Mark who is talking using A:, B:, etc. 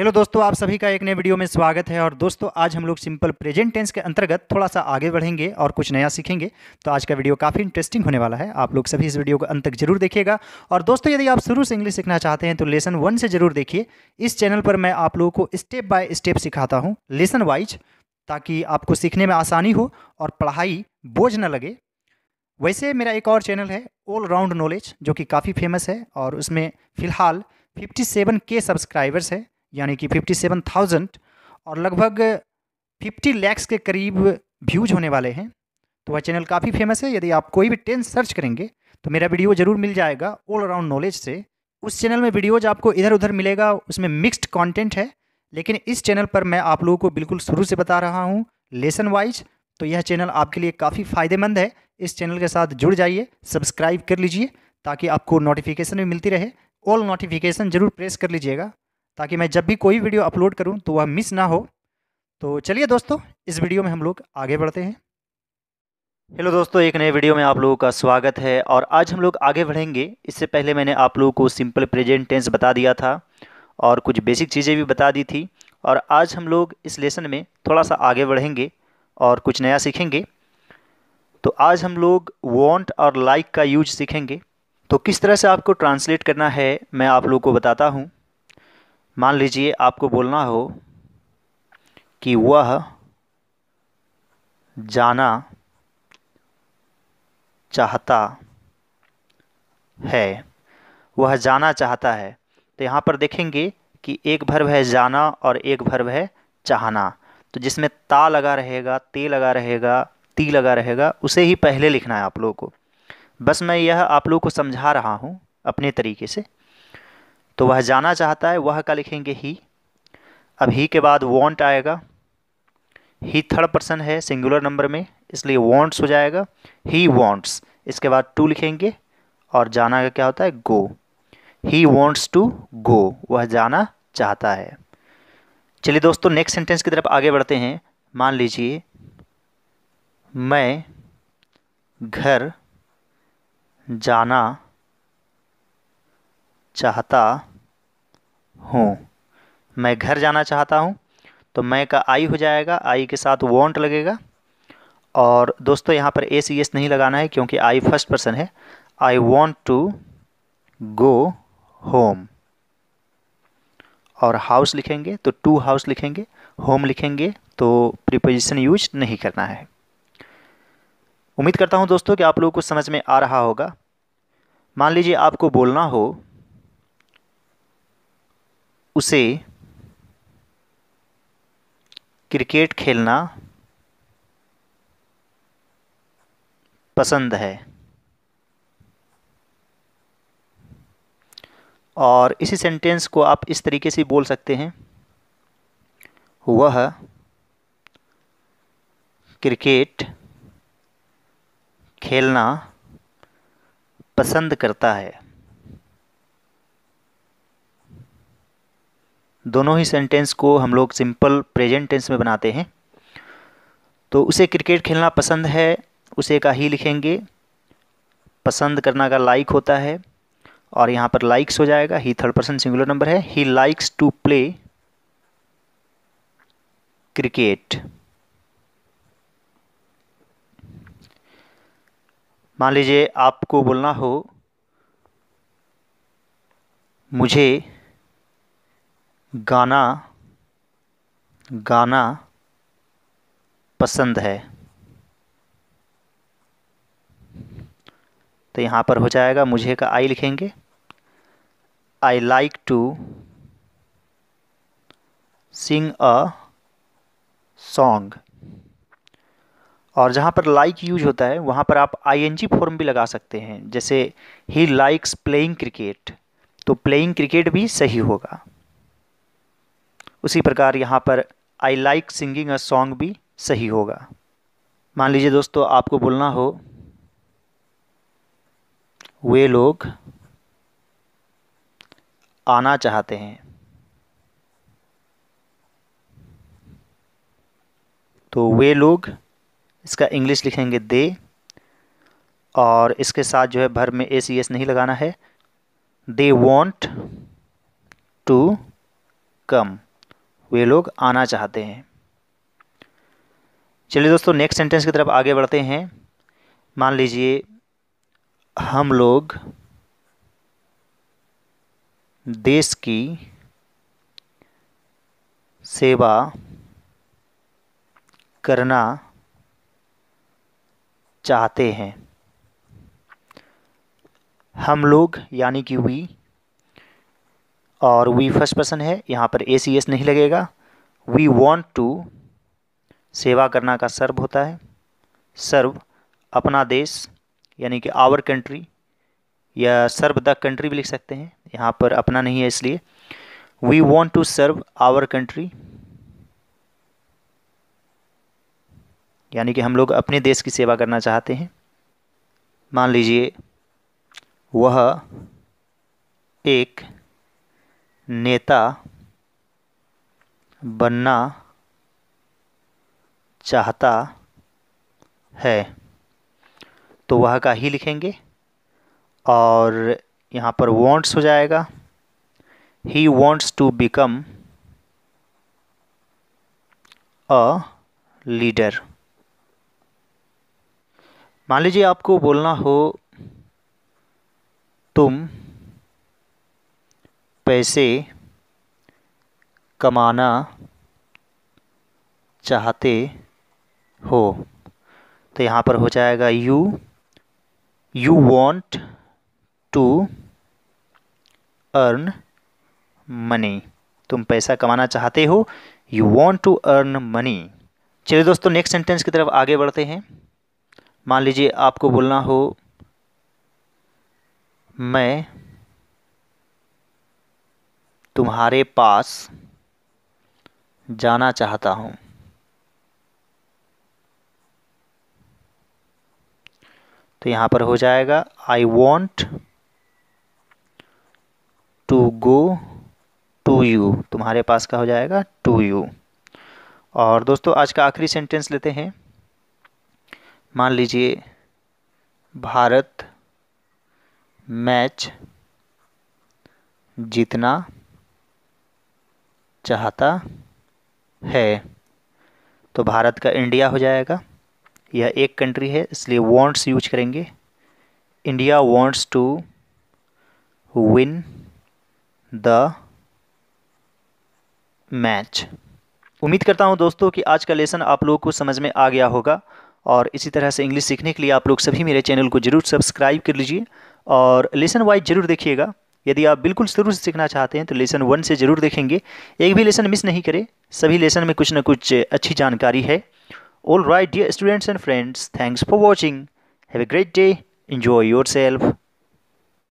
A: hello दोस्तों आप सभी का एक नए वीडियो में स्वागत है और दोस्तों आज हम लोग सिंपल प्रेजेंट टेंस के अंतर्गत थोड़ा सा आगे बढ़ेंगे और कुछ नया सीखेंगे तो आज का वीडियो काफ़ी इंटरेस्टिंग होने वाला है आप लोग सभी इस वीडियो को अंत तक जरूर देखिएगा और दोस्तों यदि आप शुरू से इंग्लिश सीखना चाहते हैं तो लेसन वन से जरूर देखिए इस चैनल पर मैं आप लोगों को स्टेप बाय स्टेप सिखाता हूँ लेसन वाइज ताकि आपको सीखने में आसानी हो और पढ़ाई बोझ न लगे वैसे मेरा एक और चैनल है ऑल राउंड नॉलेज जो कि काफ़ी फेमस है और उसमें फ़िलहाल 57 के सब्सक्राइबर्स हैं यानी कि फिफ्टी सेवन थाउजेंड और लगभग फिफ्टी लैक्स के करीब व्यूज होने वाले हैं तो वह चैनल काफ़ी फेमस है यदि आप कोई भी टेंस सर्च करेंगे तो मेरा वीडियो ज़रूर मिल जाएगा ऑल अराउंड नॉलेज से उस चैनल में वीडियोज आपको इधर उधर मिलेगा उसमें मिक्स्ड कंटेंट है लेकिन इस चैनल पर मैं आप लोगों को बिल्कुल शुरू से बता रहा हूँ लेसन वाइज तो यह चैनल आपके लिए काफ़ी फ़ायदेमंद है इस चैनल के साथ जुड़ जाइए सब्सक्राइब कर लीजिए ताकि आपको नोटिफिकेशन भी मिलती रहे ऑल नोटिफिकेशन ज़रूर प्रेस कर लीजिएगा ताकि मैं जब भी कोई वीडियो अपलोड करूँ तो वह मिस ना हो तो चलिए दोस्तों इस वीडियो में हम लोग आगे बढ़ते हैं हेलो दोस्तों एक नए वीडियो में आप लोगों का स्वागत है और आज हम लोग आगे बढ़ेंगे इससे पहले मैंने आप लोगों को सिंपल प्रेजेंट टेंस बता दिया था और कुछ बेसिक चीज़ें भी बता दी थी और आज हम लोग इस लेसन में थोड़ा सा आगे बढ़ेंगे और कुछ नया सीखेंगे तो आज हम लोग वॉन्ट और लाइक like का यूज सीखेंगे तो किस तरह से आपको ट्रांसलेट करना है मैं आप लोगों को बताता हूँ मान लीजिए आपको बोलना हो कि वह जाना चाहता है वह जाना चाहता है तो यहाँ पर देखेंगे कि एक भर्व है जाना और एक भर्व है चाहना तो जिसमें ता लगा रहेगा ते लगा रहेगा ती लगा रहेगा उसे ही पहले लिखना है आप लोगों को बस मैं यह आप लोगों को समझा रहा हूँ अपने तरीके से तो वह जाना चाहता है वह का लिखेंगे ही अब ही के बाद वॉन्ट आएगा ही थर्ड पर्सन है सिंगुलर नंबर में इसलिए वॉन्ट्स हो जाएगा ही वॉन्ट्स इसके बाद टू लिखेंगे और जाना का क्या होता है गो ही वॉन्ट्स टू गो वह जाना चाहता है चलिए दोस्तों नेक्स्ट सेंटेंस की तरफ आगे बढ़ते हैं मान लीजिए मैं घर जाना चाहता हूँ मैं घर जाना चाहता हूँ तो मैं का आई हो जाएगा आई के साथ वॉन्ट लगेगा और दोस्तों यहाँ पर ए सी एस नहीं लगाना है क्योंकि आई फर्स्ट पर्सन है I want to go home और हाउस लिखेंगे तो टू हाउस लिखेंगे होम लिखेंगे तो प्रीपोजिशन यूज नहीं करना है उम्मीद करता हूँ दोस्तों कि आप लोगों को समझ में आ रहा होगा मान लीजिए आपको बोलना हो उसे क्रिकेट खेलना पसंद है और इसी सेंटेंस को आप इस तरीके से बोल सकते हैं वह क्रिकेट खेलना पसंद करता है दोनों ही सेंटेंस को हम लोग सिंपल प्रेजेंट टेंस में बनाते हैं तो उसे क्रिकेट खेलना पसंद है उसे का ही लिखेंगे पसंद करना का लाइक होता है और यहाँ पर लाइक्स हो जाएगा ही थर्ड पर्सन सिंगुलर नंबर है ही लाइक्स टू प्ले क्रिकेट मान लीजिए आपको बोलना हो मुझे गाना गाना पसंद है तो यहाँ पर हो जाएगा मुझे का आई लिखेंगे I like to sing a song और जहाँ पर लाइक like यूज होता है वहाँ पर आप आईएनजी फॉर्म भी लगा सकते हैं जैसे ही लाइक्स प्लेइंग क्रिकेट तो प्लेइंग क्रिकेट भी सही होगा उसी प्रकार यहाँ पर I like singing a song भी सही होगा मान लीजिए दोस्तों आपको बोलना हो वे लोग आना चाहते हैं तो वे लोग इसका इंग्लिश लिखेंगे दे और इसके साथ जो है भर में ए सी एस नहीं लगाना है दे वॉन्ट टू कम वे लोग आना चाहते हैं चलिए दोस्तों नेक्स्ट सेंटेंस की तरफ आगे बढ़ते हैं मान लीजिए हम लोग देश की सेवा करना चाहते हैं हम लोग यानी कि वी और वी फर्स्ट पर्सन है यहाँ पर ए सी एस नहीं लगेगा वी वॉन्ट टू सेवा करना का सर्व होता है सर्व अपना देश यानी कि आवर कंट्री या सर्व द कंट्री भी लिख सकते हैं यहाँ पर अपना नहीं है इसलिए we want to serve our country यानी कि हम लोग अपने देश की सेवा करना चाहते हैं मान लीजिए वह एक नेता बनना चाहता है तो वह का ही लिखेंगे और यहाँ पर वॉन्ट्स हो जाएगा ही wants to become a leader मान लीजिए आपको बोलना हो तुम पैसे कमाना चाहते हो तो यहाँ पर हो जाएगा you you want to earn money तुम पैसा कमाना चाहते हो you want to earn money चलिए दोस्तों नेक्स्ट सेंटेंस की तरफ आगे बढ़ते हैं मान लीजिए आपको बोलना हो मैं तुम्हारे पास जाना चाहता हूँ तो यहाँ पर हो जाएगा I want to go to you तुम्हारे पास का हो जाएगा टू यू और दोस्तों आज का आखिरी सेंटेंस लेते हैं मान लीजिए भारत मैच जीतना चाहता है तो भारत का इंडिया हो जाएगा यह एक कंट्री है इसलिए वांट्स यूज करेंगे India wants to win the match उम्मीद करता हूं दोस्तों कि आज का लेसन आप लोगों को समझ में आ गया होगा और इसी तरह से इंग्लिश सीखने के लिए आप लोग सभी मेरे चैनल को ज़रूर सब्सक्राइब कर लीजिए और लेसन वाइज ज़रूर देखिएगा यदि आप बिल्कुल शुरू से सीखना चाहते हैं तो लेसन वन से ज़रूर देखेंगे एक भी लेसन मिस नहीं करें सभी लेसन में कुछ ना कुछ अच्छी जानकारी है all right dear students and friends thanks for watching have a great day enjoy your self